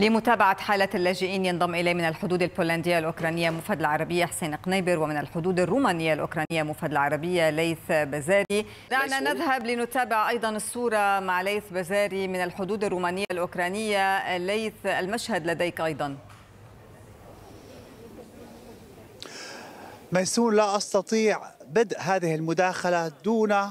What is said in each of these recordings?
لمتابعة حالة اللاجئين ينضم إلي من الحدود البولندية الأوكرانية مفاد العربية حسين قنيبر ومن الحدود الرومانية الأوكرانية مفاد العربية ليث بزاري دعنا نذهب لنتابع أيضا الصورة مع ليث بزاري من الحدود الرومانية الأوكرانية ليث المشهد لديك أيضا ميسون لا أستطيع بدء هذه المداخلة دون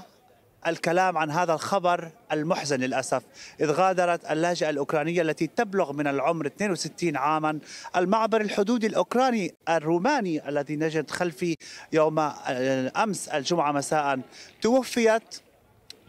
الكلام عن هذا الخبر المحزن للأسف إذ غادرت اللاجئة الأوكرانية التي تبلغ من العمر 62 عاما المعبر الحدودي الأوكراني الروماني الذي نجد خلفي يوم آه، أمس الجمعة مساء توفيت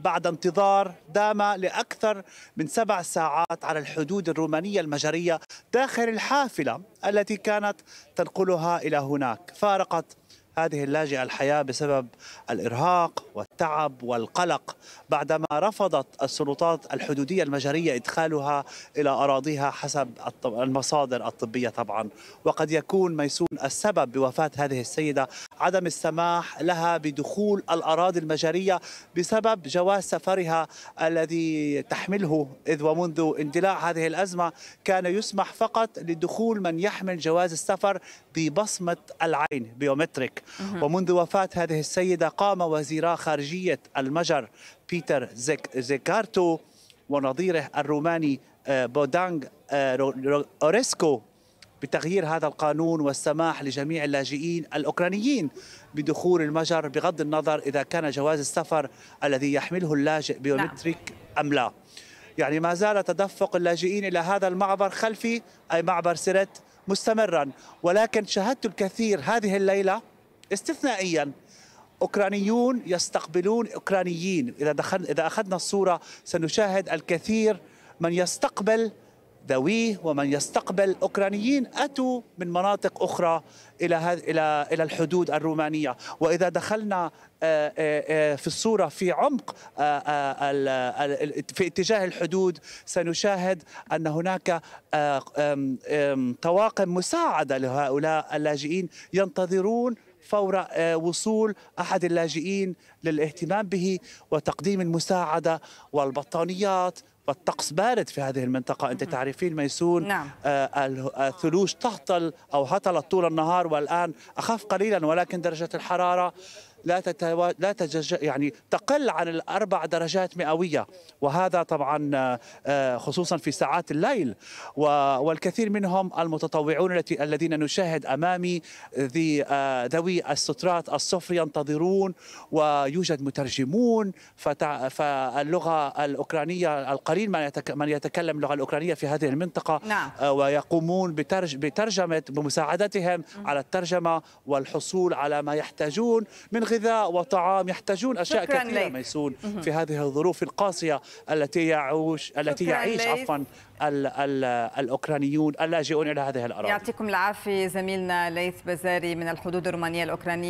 بعد انتظار دام لأكثر من سبع ساعات على الحدود الرومانية المجرية داخل الحافلة التي كانت تنقلها إلى هناك فارقت هذه اللاجئة الحياة بسبب الإرهاق التعب والقلق بعدما رفضت السلطات الحدودية المجرية إدخالها إلى أراضيها حسب المصادر الطبية طبعا وقد يكون ميسون السبب بوفاة هذه السيدة عدم السماح لها بدخول الأراضي المجرية بسبب جواز سفرها الذي تحمله إذ ومنذ اندلاع هذه الأزمة كان يسمح فقط لدخول من يحمل جواز السفر ببصمة العين بيومتريك ومنذ وفاة هذه السيدة قام وزيرا خارجية خارجية المجر بيتر زيك زيكارتو ونظيره الروماني آه، بودانغ آه، أوريسكو بتغيير هذا القانون والسماح لجميع اللاجئين الأوكرانيين بدخول المجر بغض النظر إذا كان جواز السفر الذي يحمله اللاجئ نعم. بيومتريك أم لا يعني ما زال تدفق اللاجئين إلى هذا المعبر خلفي أي معبر سرت مستمرا ولكن شاهدت الكثير هذه الليلة استثنائيا أوكرانيون يستقبلون أوكرانيين إذا, دخل إذا أخذنا الصورة سنشاهد الكثير من يستقبل ذويه ومن يستقبل اوكرانيين اتوا من مناطق اخرى الى الى الى الحدود الرومانيه واذا دخلنا آه، آه، آه، في الصوره في عمق في اتجاه الحدود سنشاهد ان هناك طواقم مساعده لهؤلاء اللاجئين ينتظرون فور آه، وصول احد اللاجئين للاهتمام به وتقديم المساعده والبطانيات والطقس بارد في هذه المنطقة أنت تعرفين ميسون نعم. آه الثلوج آه، تهطل أو هطلت طول النهار والآن أخف قليلا ولكن درجة الحرارة لا تتوا... لا تجج... يعني تقل عن الاربع درجات مئويه وهذا طبعا آه، خصوصا في ساعات الليل و... والكثير منهم المتطوعون التي... الذين نشاهد امامي ذي آه، ذوي السترات الصفر ينتظرون ويوجد مترجمون فت... فاللغه الاوكرانيه القليل من, يتك... من يتكلم اللغه الاوكرانيه في هذه المنطقه نعم. آه، ويقومون بترج... بترجمه بمساعدتهم على الترجمه والحصول على ما يحتاجون من غذاء وطعام يحتاجون اشياء كثيره ليك. ميسون في هذه الظروف القاسيه التي يعوش التي يعيش عفوا الـ الـ الاوكرانيون اللاجئون الى هذه الاراضي يعطيكم العافيه زميلنا ليث بزاري من الحدود الرومانيه الاوكرانيه